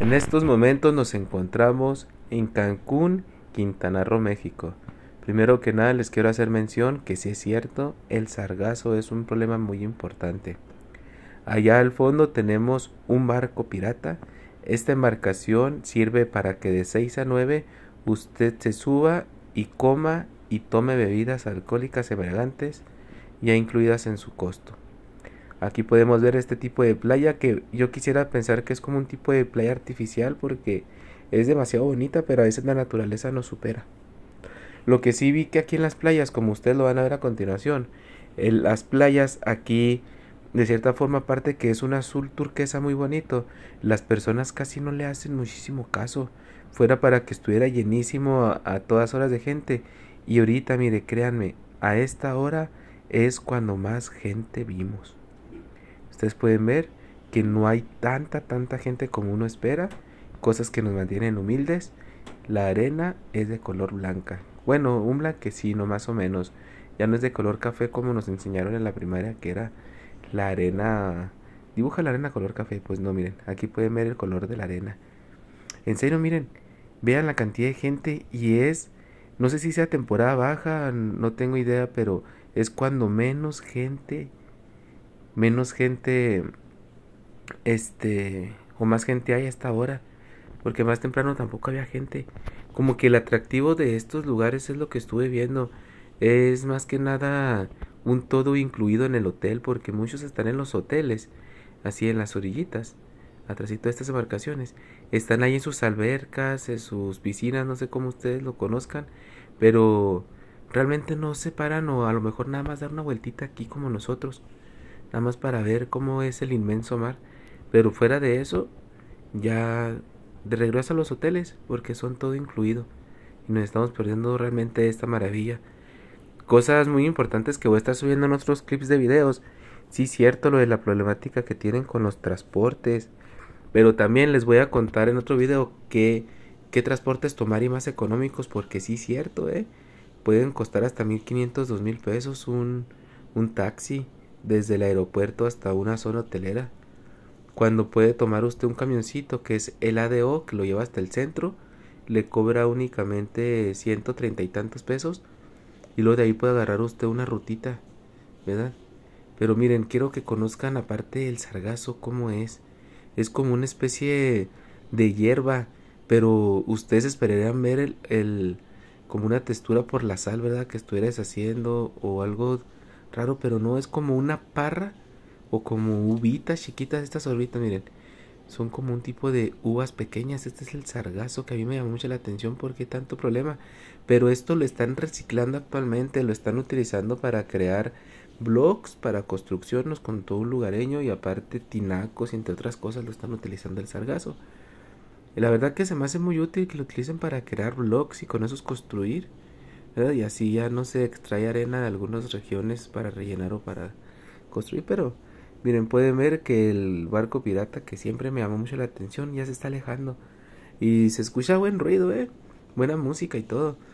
En estos momentos nos encontramos en Cancún, Quintana Roo, México. Primero que nada les quiero hacer mención que si es cierto, el sargazo es un problema muy importante. Allá al fondo tenemos un barco pirata. Esta embarcación sirve para que de 6 a 9 usted se suba y coma y tome bebidas alcohólicas embriagantes ya incluidas en su costo. Aquí podemos ver este tipo de playa que yo quisiera pensar que es como un tipo de playa artificial porque es demasiado bonita, pero a veces la naturaleza nos supera. Lo que sí vi que aquí en las playas, como ustedes lo van a ver a continuación, en las playas aquí de cierta forma aparte que es un azul turquesa muy bonito, las personas casi no le hacen muchísimo caso. Fuera para que estuviera llenísimo a todas horas de gente. Y ahorita, mire, créanme, a esta hora es cuando más gente vimos. Ustedes pueden ver que no hay tanta, tanta gente como uno espera. Cosas que nos mantienen humildes. La arena es de color blanca. Bueno, un blanquecino más o menos. Ya no es de color café como nos enseñaron en la primaria que era la arena. Dibuja la arena color café. Pues no, miren. Aquí pueden ver el color de la arena. En serio, miren. Vean la cantidad de gente y es... No sé si sea temporada baja, no tengo idea, pero es cuando menos gente menos gente, este, o más gente hay hasta ahora, porque más temprano tampoco había gente. Como que el atractivo de estos lugares es lo que estuve viendo, es más que nada un todo incluido en el hotel, porque muchos están en los hoteles, así en las orillitas, atrásito de estas embarcaciones. Están ahí en sus albercas, en sus piscinas, no sé cómo ustedes lo conozcan, pero realmente no se paran o a lo mejor nada más dar una vueltita aquí como nosotros nada más para ver cómo es el inmenso mar. Pero fuera de eso, ya de regreso a los hoteles, porque son todo incluido. Y nos estamos perdiendo realmente esta maravilla. Cosas muy importantes que voy a estar subiendo en otros clips de videos. Sí, cierto, lo de la problemática que tienen con los transportes. Pero también les voy a contar en otro video qué, qué transportes tomar y más económicos, porque sí, cierto, ¿eh? Pueden costar hasta 1500, 2000 pesos un, un taxi desde el aeropuerto hasta una zona hotelera. Cuando puede tomar usted un camioncito que es el ADO que lo lleva hasta el centro, le cobra únicamente 130 y tantos pesos y luego de ahí puede agarrar usted una rutita, ¿verdad? Pero miren, quiero que conozcan aparte el sargazo cómo es. Es como una especie de hierba, pero ustedes esperarían ver el, como una textura por la sal, ¿verdad? Que estuvieras haciendo o algo raro, pero no es como una parra o como uvitas chiquitas. Estas orbitas, miren, son como un tipo de uvas pequeñas. Este es el sargazo que a mí me llamó mucho la atención porque tanto problema. Pero esto lo están reciclando actualmente, lo están utilizando para crear blogs para construcción, nos contó un lugareño y aparte tinacos, entre otras cosas, lo están utilizando el sargazo. Y la verdad que se me hace muy útil que lo utilicen para crear blocks y con esos construir. Y así ya no se extrae arena de algunas regiones para rellenar o para construir, pero miren, pueden ver que el barco pirata que siempre me llamó mucho la atención ya se está alejando y se escucha buen ruido, eh, buena música y todo.